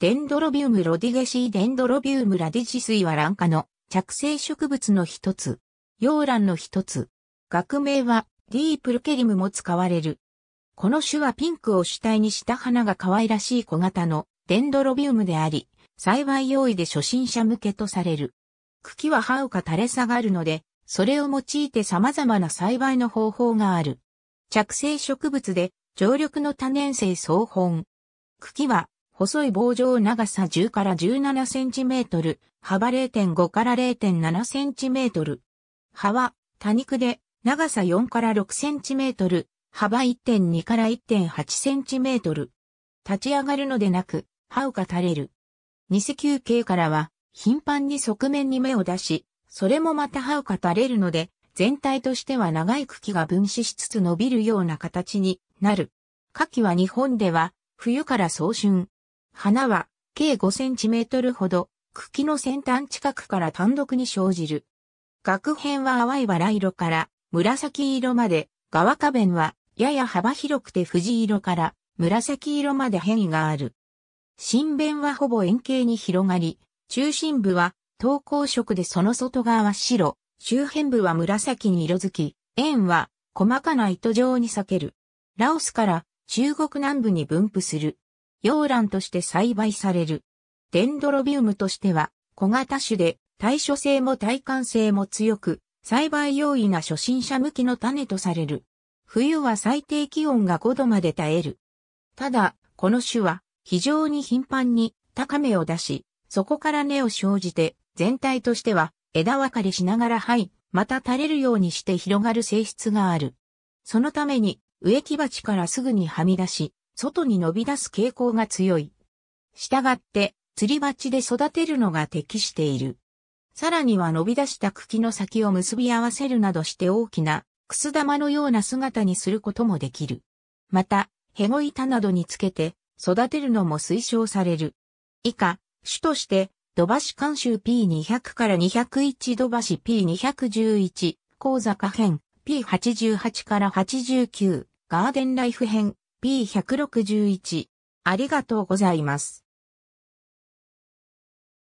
デンドロビウムロディゲシーデンドロビウムラディジ水は卵化の着生植物の一つ、洋卵の一つ。学名はディープルケリムも使われる。この種はピンクを主体にした花が可愛らしい小型のデンドロビウムであり、栽培用意で初心者向けとされる。茎は葉か垂れ下がるので、それを用いて様々な栽培の方法がある。着生植物で、常緑の多年生草本。茎は細い棒状長さ10から17センチメートル、幅0.5から0.7センチメートル。葉は多肉で長さ4から6センチメートル、幅1.2から1.8センチメートル。立ち上がるのでなく、歯を垂れる。二石球形からは、頻繁に側面に芽を出し、それもまた歯を垂れるので、全体としては長い茎が分子しつつ伸びるような形になる。夏季は日本では、冬から早春、花は計5センチメートルほど茎の先端近くから単独に生じる。額片は淡い藁色から紫色まで、側花弁はやや幅広くて藤色から紫色まで変異がある。新弁はほぼ円形に広がり、中心部は投高色でその外側は白、周辺部は紫に色づき、円は細かな糸状に裂ける。ラオスから中国南部に分布する。洋蘭として栽培される。デンドロビウムとしては小型種で対処性も耐寒性も強く、栽培容易な初心者向きの種とされる。冬は最低気温が5度まで耐える。ただ、この種は非常に頻繁に高芽を出し、そこから根を生じて、全体としては枝分かれしながら灰、はい、また垂れるようにして広がる性質がある。そのために植木鉢からすぐにはみ出し、外に伸び出す傾向が強い。したがって、釣り鉢で育てるのが適している。さらには伸び出した茎の先を結び合わせるなどして大きな、くす玉のような姿にすることもできる。また、ヘゴ板などにつけて、育てるのも推奨される。以下、種として、土橋監修 P200 から201土橋 P211、高座下編 P88 から89、ガーデンライフ編 P161。ありがとうございます。